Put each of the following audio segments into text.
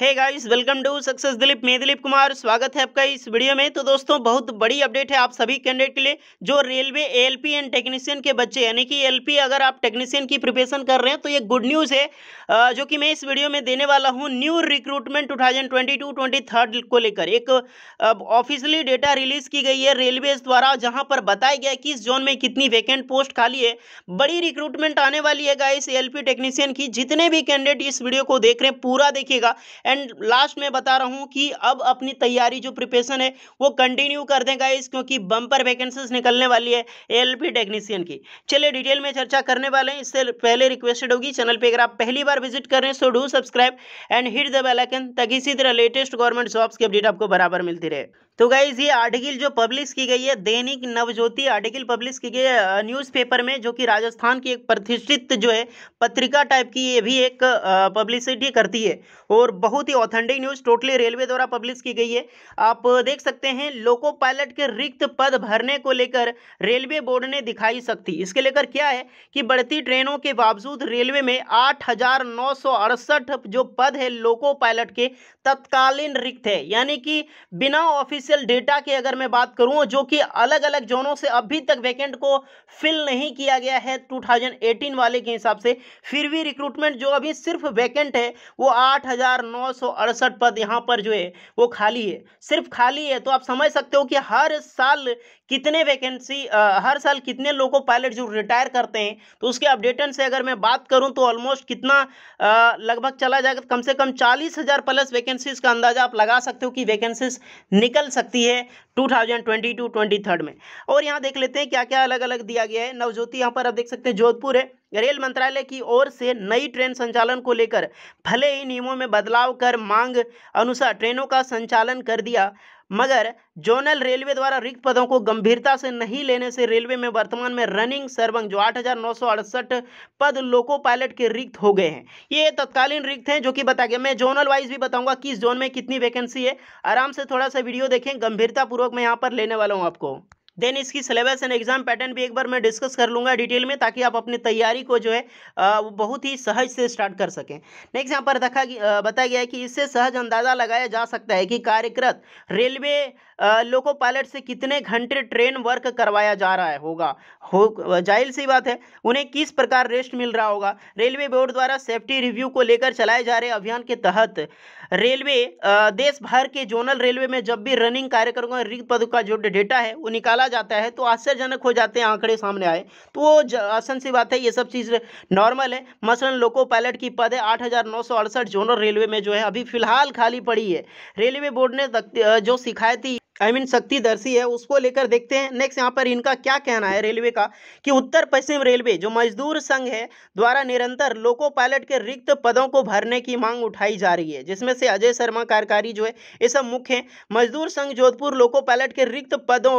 hey guys welcome to success Dilip मैं दिलीप कुमार स्वागत है आपका इस वीडियो में तो दोस्तों बहुत बड़ी अपडेट है आप सभी कैंडिडेट के लिए जो रेलवे एलपी एंड टेक्नीशियन के बच्चे यानी कि एलपी अगर आप टेक्नीशियन की प्रिपरेशन कर रहे हैं तो ये गुड न्यूज़ है जो कि मैं इस वीडियो में देने वाला हूँ न्यू रिक्रूटमेंट टू थाउजेंड को लेकर एक ऑफिशियली डेटा रिलीज की गई है रेलवेज द्वारा जहाँ पर बताया गया कि इस जोन में कितनी वैकेंट पोस्ट खाली है बड़ी रिक्रूटमेंट आने वाली है गाइस एल पी की जितने भी कैंडिडेट इस वीडियो को देख रहे हैं पूरा देखिएगा एंड लास्ट में बता रहा हूँ कि अब अपनी तैयारी जो प्रिपरेशन है वो कंटिन्यू कर दें इस क्योंकि बम्पर वैकेंसीज निकलने वाली है पी टेक्नीशियन की चलिए डिटेल में चर्चा करने वाले हैं इससे पहले रिक्वेस्टेड होगी चैनल पर अगर आप पहली बार विजिट करें so do subscribe and hit the bell icon तक ताकि इसी तरह लेटेस्ट गवर्नमेंट जॉब्स की अपडेट आपको बराबर मिलती रहे तो गाइज ये आर्टिकल जो पब्लिश की गई है दैनिक नवज्योति आर्टिकल पब्लिश की गई है न्यूज़पेपर में जो कि राजस्थान की एक प्रतिष्ठित जो है पत्रिका टाइप की ये भी एक पब्लिसिटी करती है और बहुत बहुत ही ऑथेंटिक न्यूज़ टोटली रेलवे द्वारा पब्लिश की गई है आप देख सकते हैं लोको पायलट के रिक्त पद भरने को लेकर रेलवे बोर्ड ने दिखाई सकती इसके लेकर क्या है कि बढ़ती ट्रेनों के बावजूद रेलवे में आठ जो पद है लोको पायलट के तत्कालीन रिक्त है यानी कि बिना ऑफिशियल डेटा के अगर मैं बात करूं जो कि अलग अलग जोनों से अभी तक वैकेंट को फिल नहीं किया गया है 2018 वाले के हिसाब से फिर भी रिक्रूटमेंट जो अभी सिर्फ वैकेंट है वो 968 पद यहाँ पर जो है वो खाली है सिर्फ खाली है तो आप समझ सकते हो कि हर साल कितने वैकेंसी हर साल कितने लोगों को पायलट जो रिटायर करते हैं तो उसके अपडेटन से अगर मैं बात करूँ तो ऑलमोस्ट कितना लगभग चला जाएगा तो कम से कम चालीस प्लस वैकेंसीज का अंदाजा आप लगा सकते हो कि वैकेंसीज निकल सकती है 2022-23 में और यहाँ देख लेते हैं क्या क्या अलग अलग दिया गया है नवज्योति यहाँ पर आप देख सकते हैं जोधपुर है रेल मंत्रालय की ओर से नई ट्रेन संचालन को लेकर भले ही नियमों में बदलाव कर मांग अनुसार ट्रेनों का संचालन कर दिया मगर जोनल रेलवे द्वारा रिक्त पदों को गंभीरता से नहीं लेने से रेलवे में वर्तमान में रनिंग सर्वंग जो आठ पद लोको पायलट के रिक्त हो गए हैं ये तत्कालीन रिक्त हैं जो कि बता गया मैं जोनल वाइज भी बताऊंगा किस जोन में कितनी वैकेंसी है आराम से थोड़ा सा वीडियो देखें गंभीरतापूर्वक मैं यहाँ पर लेने वाला हूँ आपको देन इसकी सिलेबस एंड एग्जाम पैटर्न भी एक बार मैं डिस्कस कर लूँगा डिटेल में ताकि आप अपनी तैयारी को जो है वो बहुत ही सहज से स्टार्ट कर सकें नेक्स्ट यहाँ पर रखा बताया गया है कि इससे सहज अंदाज़ा लगाया जा सकता है कि कार्यरत रेलवे लोको पायलट से कितने घंटे ट्रेन वर्क करवाया जा रहा है होगा हो जाहिर सी बात है उन्हें किस प्रकार रेस्ट मिल रहा होगा रेलवे बोर्ड द्वारा सेफ्टी रिव्यू को लेकर चलाए जा रहे अभियान के तहत रेलवे देश भर के जोनल रेलवे में जब भी रनिंग कार्यक्रमों का रिक्त पद का जो डेटा है वो निकाला जाता है तो आश्चर्यजनक हो जाते हैं आंकड़े सामने आए तो वो आसन सी बात है ये सब चीज़ नॉर्मल है मसलन लोको पायलट की पद है आठ जोनल रेलवे में जो है अभी फिलहाल खाली पड़ी है रेलवे बोर्ड ने जो थी आई मीन शक्तिदर्शी है उसको लेकर देखते हैं नेक्स्ट यहाँ पर इनका क्या कहना है रेलवे का कि उत्तर पश्चिम रेलवे जो मजदूर संघ है द्वारा निरंतर लोको पायलट के रिक्त पदों को भरने की मांग उठाई जा रही है जिसमें से अजय शर्मा कार्यकारी जो है ये सब मुख्य हैं मजदूर संघ जोधपुर लोको पायलट के रिक्त पदों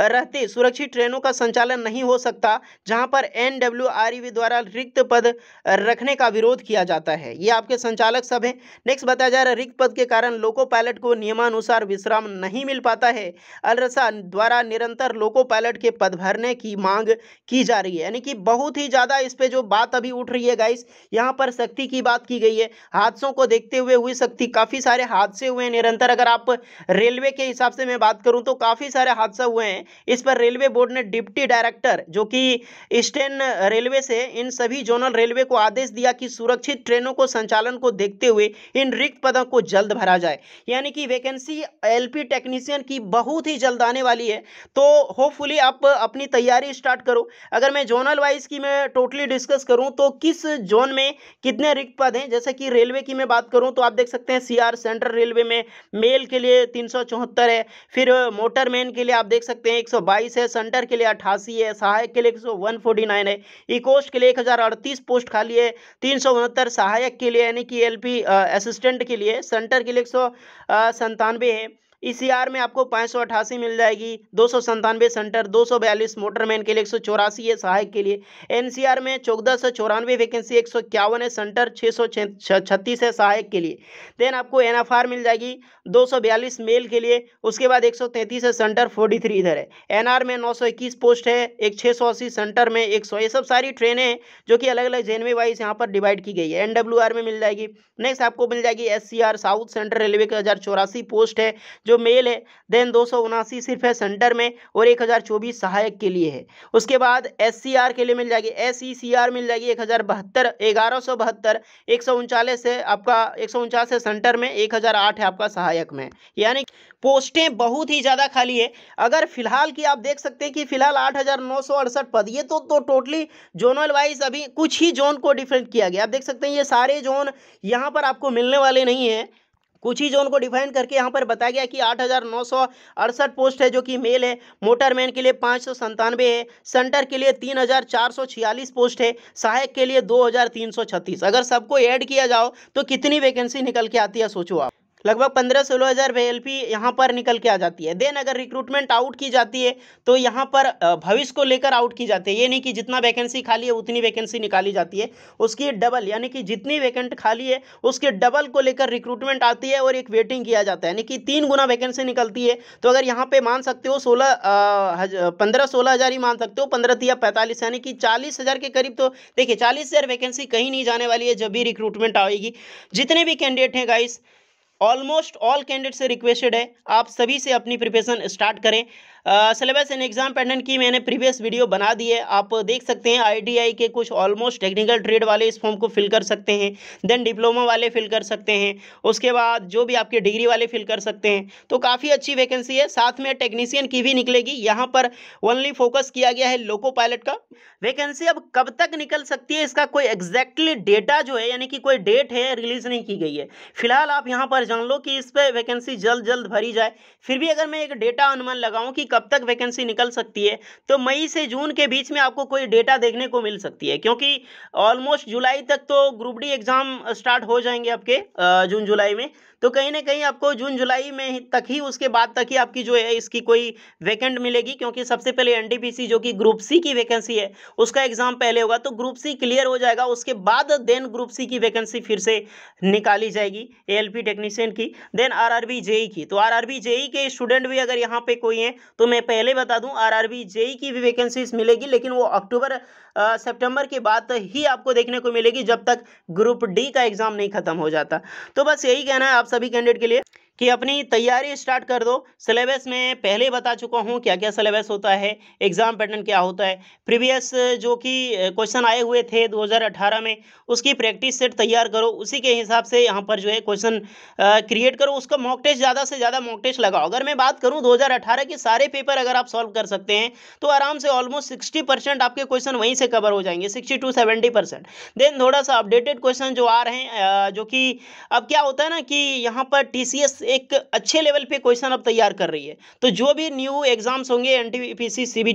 रहते सुरक्षित ट्रेनों का संचालन नहीं हो सकता जहाँ पर एन e द्वारा रिक्त पद रखने का विरोध किया जाता है ये आपके संचालक सब हैं नेक्स्ट बताया जा रहा है रिक्त पद के कारण लोको पायलट को नियमानुसार विश्राम नहीं मिल पाता जाता है अलरसा द्वारा निरंतर लोको पायलट के पद भरने की मांग की जा रही है यानी कि बहुत ही ज़्यादा इस पर जो बात अभी उठ रही है गाइस यहाँ पर शक्ति की बात की गई है हादसों को देखते हुए हुई शक्ति काफ़ी सारे हादसे हुए हैं निरंतर अगर आप रेलवे के हिसाब से मैं बात करूँ तो काफ़ी सारे हादसे हुए हैं इस पर रेलवे बोर्ड ने डिप्टी डायरेक्टर जो कि ईस्टर्न रेलवे से इन सभी जोनल रेलवे को आदेश दिया कि सुरक्षित ट्रेनों को संचालन को देखते हुए इन रिक्त पदों को जल्द भरा जाए यानी कि वैकेंसी एलपी टेक्नीशियन कि बहुत ही जल्द आने वाली है तो होपफुली आप अपनी तैयारी स्टार्ट करो अगर मैं जोनल वाइज की मैं टोटली डिस्कस करूँ तो किस जोन में कितने रिक्त पद हैं जैसे कि रेलवे की मैं बात करूँ तो आप देख सकते हैं सी सेंट्रल रेलवे में मेल के लिए तीन है फिर मोटरमैन के लिए आप देख सकते हैं एक है सेंटर के लिए अट्ठासी है सहायक के लिए एक है इकोस्ट के लिए एक पोस्ट खाली है तीन सहायक के लिए यानी कि एलपी असिस्टेंट के लिए सेंटर के लिए एक सौ है ईसीआर e में आपको पाँच मिल जाएगी दो सौ सेंटर दो मोटरमैन के लिए एक है सहायक के लिए एनसीआर में चौदह सौ चौरानवे वैकेंसी एक है सेंटर छः है सहायक के लिए देन आपको एन मिल जाएगी बयालीस मेल के लिए उसके बाद तैंतीस है सेंटर 43 इधर है एनआर में 921 पोस्ट है एक अस्सी सेंटर में 100 ये सब सारी ट्रेनें हैं जो कि अलग अलग जेनवे वाइज यहाँ पर डिवाइड की गई है एनडब्ल्यूआर में मिल जाएगी नेक्स्ट आपको मिल जाएगी एससीआर साउथ सेंट्रल रेलवे का हज़ार पोस्ट है जो जो मेल है देन दो सिर्फ है सेंटर में और एक सहायक के लिए है उसके बाद एस के लिए मिल जाएगी एस e मिल जाएगी एक हज़ार बहत्तर ग्यारह है आपका एक सौ है सेंटर में एक है आपका सहायक में यानी पोस्टें बहुत ही ज़्यादा खाली है अगर फिलहाल की आप देख सकते हैं कि फिलहाल आठ हज़ार नौ सौ अड़सठ पद ये तो तो टोटली जोनल वाइज अभी कुछ ही जोन को डिफरेंट किया गया आप देख सकते हैं ये सारे जोन यहाँ पर आपको मिलने वाले नहीं हैं कुछ ही जोन को डिफाइन करके यहाँ पर बताया गया कि आठ पोस्ट है जो कि मेल है मोटरमैन के लिए पाँच है सेंटर के लिए तीन पोस्ट है सहायक के लिए दो अगर सबको ऐड किया जाओ तो कितनी वैकेंसी निकल के आती है सोचो आप लगभग पंद्रह सोलह हज़ार वे पी यहाँ पर निकल के आ जाती है देन अगर रिक्रूटमेंट आउट की जाती है तो यहाँ पर भविष्य को लेकर आउट की जाती है ये नहीं कि जितना वैकेंसी खाली है उतनी वैकेंसी निकाली जाती है उसकी डबल यानी कि जितनी वैकेंट खाली है उसके डबल को लेकर रिक्रूटमेंट आती है और एक वेटिंग किया जाता है यानी कि तीन गुना वैकेंसी निकलती है तो अगर यहाँ पर मान सकते हो सोलह पंद्रह सोलह हज़ार ही मान सकते हो पंद्रह या पैंतालीस यानी कि चालीस हज़ार के करीब तो देखिए चालीस हज़ार वैकेंसी कहीं नहीं जाने वाली है जब भी रिक्रूटमेंट आएगी जितने भी कैंडिडेट हैं गाइस ऑलमोस्ट ऑल कैंडिडेट से रिक्वेस्टेड है आप सभी से अपनी प्रिपरेशन स्टार्ट करें सिलेबस एंड एग्जाम पैटर्न की मैंने प्रीवियस वीडियो बना दी है आप देख सकते हैं आईटीआई के कुछ ऑलमोस्ट टेक्निकल ट्रेड वाले इस फॉर्म को फिल कर सकते हैं देन डिप्लोमा वाले फिल कर सकते हैं उसके बाद जो भी आपके डिग्री वाले फिल कर सकते हैं तो काफ़ी अच्छी वैकेंसी है साथ में टेक्नीसियन की भी निकलेगी यहाँ पर ओनली फोकस किया गया है लोको पायलट का वैकेंसी अब कब तक निकल सकती है इसका कोई एग्जैक्टली डेटा जो है यानी कि कोई डेट है रिलीज नहीं की गई है फिलहाल आप यहाँ पर जान लो कि इस पर वैकेंसी जल्द जल्द भरी जाए फिर भी अगर मैं एक डेटा अनुमान लगाऊँ कि कब तक वैकेंसी निकल सकती है तो मई से जून के बीच में आपको कोई डेटा देखने को मिल सकती है क्योंकि ऑलमोस्ट जुलाई तक तो ग्रुप डी एग्जाम स्टार्ट हो जाएंगे आपके जून जुलाई में तो कहीं ना कहीं आपको जून जुलाई में तक ही उसके बाद तक ही आपकी जो है इसकी कोई वैकेंट मिलेगी क्योंकि सबसे पहले एनडीपीसी जो कि ग्रुप सी की वैकेंसी है उसका एग्जाम पहले होगा तो ग्रुप सी क्लियर हो जाएगा उसके बाद देन ग्रुप सी की वैकेंसी फिर से निकाली जाएगी ए टेक्नीशियन की देन आर जेई की तो आर जेई e के स्टूडेंट भी अगर यहाँ पे कोई है तो तो मैं पहले बता दूं आरआरबी जेई e की भी वैकेंसीज मिलेगी लेकिन वो अक्टूबर सितंबर के बाद ही आपको देखने को मिलेगी जब तक ग्रुप डी का एग्ज़ाम नहीं ख़त्म हो जाता तो बस यही कहना है आप सभी कैंडिडेट के लिए कि अपनी तैयारी स्टार्ट कर दो सिलेबस में पहले बता चुका हूँ क्या क्या सिलेबस होता है एग्ज़ाम पैटर्न क्या होता है प्रीवियस जो कि क्वेश्चन आए हुए थे 2018 में उसकी प्रैक्टिस सेट तैयार करो उसी के हिसाब से यहाँ पर जो है क्वेश्चन क्रिएट करो उसका मॉक टेस्ट ज़्यादा से ज़्यादा मॉक टेस्ट लगाओ अगर मैं बात करूँ दो के सारे पेपर अगर आप सॉल्व कर सकते हैं तो आराम से ऑलमोस्ट सिक्सटी आपके क्वेश्चन वहीं से से कवर हो जाएंगे sixty to seventy percent then थोड़ा सा अपडेटेड क्वेश्चन जो आ रहे हैं जो कि अब क्या होता है ना कि यहाँ पर टी एक अच्छे लेवल पे क्वेश्चन अब तैयार कर रही है तो जो भी न्यू एग्जाम्स होंगे एन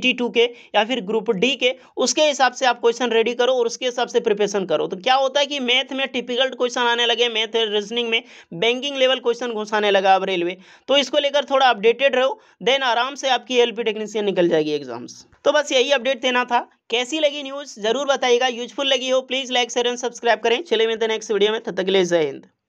टी के या फिर ग्रुप डी के उसके हिसाब से आप क्वेश्चन रेडी करो और उसके हिसाब से प्रिपेशन करो तो क्या होता है कि मैथ में टिपिकल क्वेश्चन आने लगे मैथ रीजनिंग में बैंकिंग लेवल क्वेश्चन घुसाने लगा अब रेलवे तो इसको लेकर थोड़ा अपडेटेड रहो देन आराम से आपकी एल टेक्नीशियन निकल जाएगी एग्जाम्स तो बस यही अपडेट देना था कैसी लगी न्यूज़ ज़रूर बताइएगा यूजफुल लगी हो please like share and subscribe करें चले मिलते हैं नेक्स्ट वीडियो में तब तक के लिए जय हिंद